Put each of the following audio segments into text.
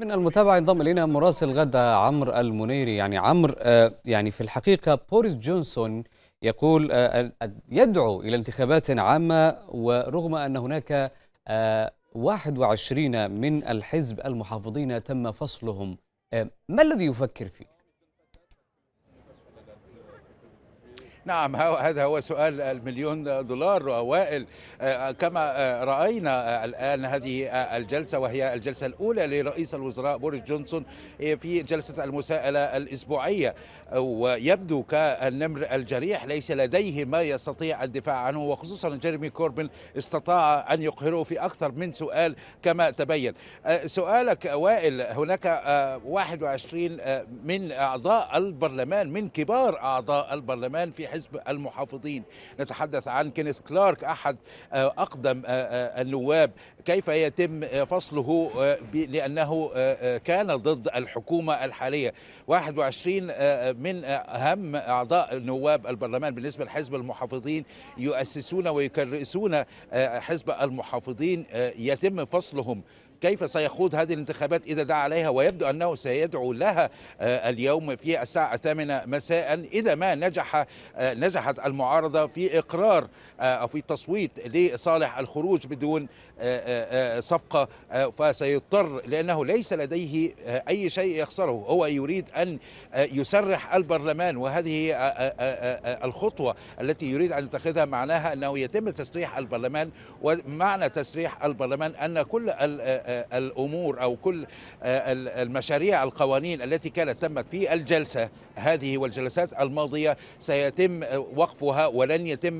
من المتابع ينضم إلينا مراسل غدا عمرو المنيري يعني عمرو آه، يعني في الحقيقة بوريس جونسون يقول آه، آه، يدعو إلى انتخابات عامة ورغم أن هناك 21 من الحزب المحافظين تم فصلهم ما الذي يفكر فيه؟ نعم هذا هو سؤال المليون دولار وائل آه، كما آه، رأينا آه، الآن هذه الجلسة وهي الجلسة الأولى لرئيس الوزراء بوريس جونسون في جلسة المساءلة الأسبوعية ويبدو كالنمر الجريح ليس لديه ما يستطيع الدفاع عنه وخصوصا جيرمي كوربن استطاع أن يقهره في أكثر من سؤال كما تبين سؤالك وائل هناك 21 من أعضاء البرلمان من كبار أعضاء البرلمان في حزب المحافظين نتحدث عن كينيث كلارك أحد آه، أقدم آه، آه، النواب كيف يتم فصله لأنه كان ضد الحكومة الحالية 21 من أهم أعضاء نواب البرلمان بالنسبة لحزب المحافظين يؤسسون ويكرسون حزب المحافظين يتم فصلهم كيف سيخوض هذه الانتخابات إذا دعا عليها ويبدو أنه سيدعو لها آه، اليوم في الساعة الثامنة مساء إذا ما نجح آه، نجحت المعارضة في إقرار آه، أو في تصويت لصالح الخروج بدون صفقة فسيضطر لأنه ليس لديه أي شيء يخسره هو يريد أن يسرح البرلمان وهذه الخطوة التي يريد أن يتخذها معناها أنه يتم تسريح البرلمان ومعنى تسريح البرلمان أن كل آه، الامور او كل آه، المشاريع القوانين التي كانت تمت في الجلسه هذه والجلسات الماضيه سيتم آه، وقفها ولن يتم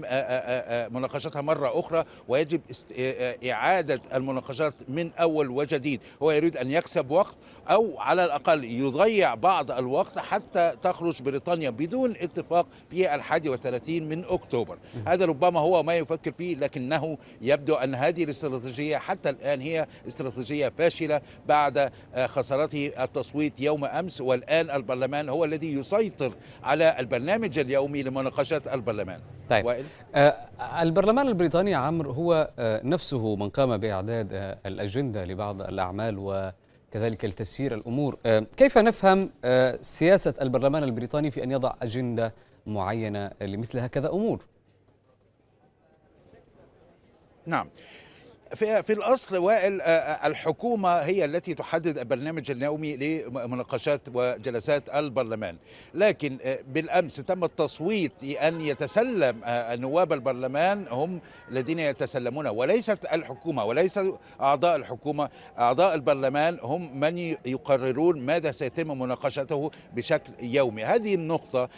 مناقشتها مره اخرى ويجب اعاده المناقشات من اول وجديد هو يريد ان يكسب وقت او على الاقل يضيع بعض الوقت حتى تخرج بريطانيا بدون اتفاق في الحادي وثلاثين من اكتوبر هذا ربما هو ما يفكر فيه لكنه يبدو ان هذه الاستراتيجيه حتى الان هي استراتيجيه استراتيجية فاشلة بعد آه، خسارته التصويت يوم أمس والآن البرلمان هو الذي يسيطر على البرنامج اليومي لمناقشة البرلمان طيب وإن... آه البرلمان البريطاني عمرو هو آه نفسه من قام بإعداد آه الأجندة لبعض الأعمال و كذلك لتسيير الامور آه، كيف نفهم آه، سياسه البرلمان البريطاني في ان يضع اجنده معينه لمثل هكذا امور نعم في, في الأصل وائل آه، آه، الحكومه هي التي تحدد البرنامج النومي لمناقشات وجلسات البرلمان لكن آه، بالأمس تم التصويت لأن يتسلم نواب البرلمان هم الذين يتسلمون وليست الحكومة وليس أعضاء الحكومة أعضاء البرلمان هم من يقررون ماذا سيتم مناقشته بشكل يومي هذه النقطة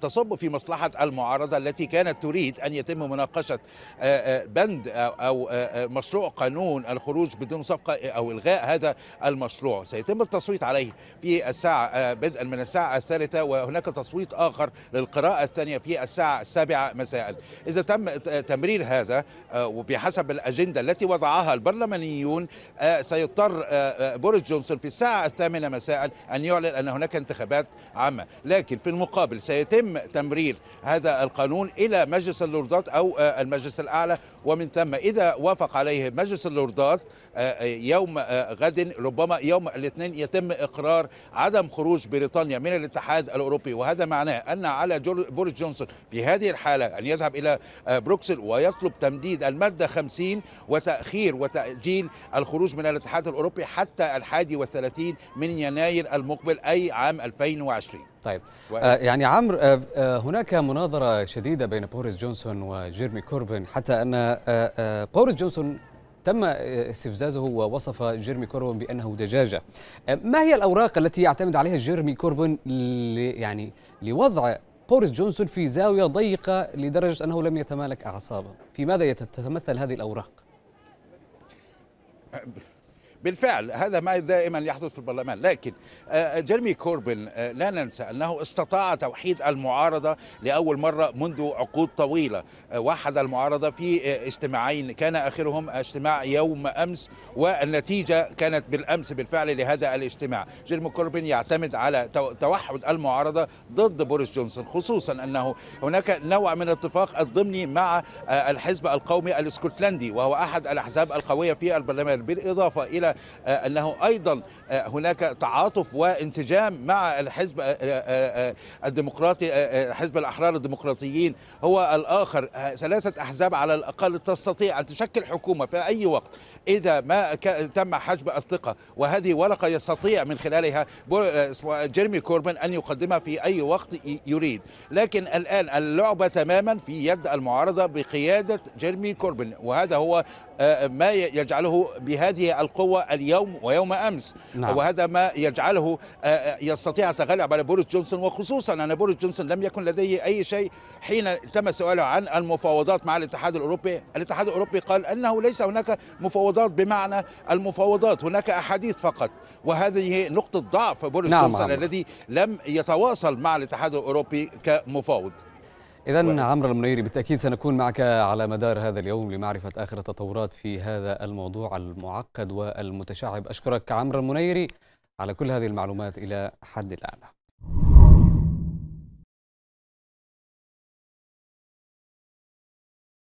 تصب في مصلحة المعارضة التي كانت تريد أن يتم مناقشة بند أو مشروع قانون الخروج بدون صفقة أو إلغاء هذا المشروع سيتم التصويت عليه في الساعة آه، بدءا من الساعة الثالثة وهناك تصويت آخر للقراءة الثانية في الساعة السابعة مساء إذا تم تمرير هذا آه، وبحسب الأجندة التي وضعها البرلمانيون آه، سيضطر بوريس جونسون في الساعة الثامنة مساء أن يعلن أن هناك انتخابات عامة لكن في المقابل سيتم تمرير هذا القانون إلى مجلس اللوردات أو المجلس الأعلى ومن ثم إذا وافق عليه عليه مجلس اللوردات آه، آه، يوم آه، غد ربما يوم الاثنين يتم اقرار عدم خروج بريطانيا من الاتحاد الاوروبي وهذا معناه ان على بوريس جونسون في هذه الحاله ان يذهب الى بروكسل ويطلب تمديد الماده 50 وتاخير وتاجيل الخروج من الاتحاد الاوروبي حتى الحادي والثلاثين من يناير المقبل اي عام 2020 طيب آه يعني عمرو آه،, آه هناك مناظرة شديدة بين بوريس جونسون وجيرمي كوربن حتى أن آه, آه، بوريس جونسون تم آه، استفزازه ووصف جيرمي كوربن بأنه دجاجة ما هي الأوراق التي يعتمد عليها جيرمي كوربن يعني لوضع بوريس جونسون في زاوية ضيقة لدرجة أنه لم يتمالك أعصابه في ماذا تتمثل هذه الأوراق؟ بالفعل هذا ما دائما يحدث في البرلمان لكن آه، آه، جيرمي كوربن آه، لا ننسى أنه استطاع توحيد المعارضة لأول مرة منذ عقود طويلة وحد المعارضة في اجتماعين كان آخرهم اجتماع يوم أمس والنتيجة كانت بالأمس بالفعل لهذا الاجتماع جيرمي كوربن يعتمد على توحد المعارضة ضد بوريس جونسون خصوصا أنه هناك نوع من الاتفاق الضمني مع الحزب القومي الاسكتلندي وهو أحد الأحزاب القوية في البرلمان بالإضافة إلى آه، انه ايضا آه، هناك تعاطف وانسجام مع الحزب آه، الديمقراطي حزب الاحرار الديمقراطيين هو الاخر ثلاثه احزاب على الاقل تستطيع ان تشكل حكومه في اي وقت اذا ما تم حجب الثقه وهذه ورقه يستطيع من خلالها جيرمي كوربن ان يقدمها في اي وقت يريد لكن الان اللعبه تماما في يد المعارضه بقياده جيرمي كوربن وهذا هو ما يجعله بهذه القوه اليوم ويوم امس نعم. وهذا ما يجعله آه، آه، يستطيع التغلب على بوريس جونسون وخصوصا ان بوريس جونسون لم يكن لديه اي شيء حين تم سؤاله عن المفاوضات مع الاتحاد الاوروبي، الاتحاد الاوروبي قال انه ليس هناك مفاوضات بمعنى المفاوضات، هناك احاديث فقط وهذه نقطه ضعف بوريس نعم جونسون نعم. الذي لم يتواصل مع الاتحاد الاوروبي كمفاوض إذا عمرو المنيري بالتأكيد سنكون معك على مدار هذا اليوم لمعرفة آخر التطورات في هذا الموضوع المعقد والمتشعب أشكرك عمرو المنيري على كل هذه المعلومات إلى حد الأعلى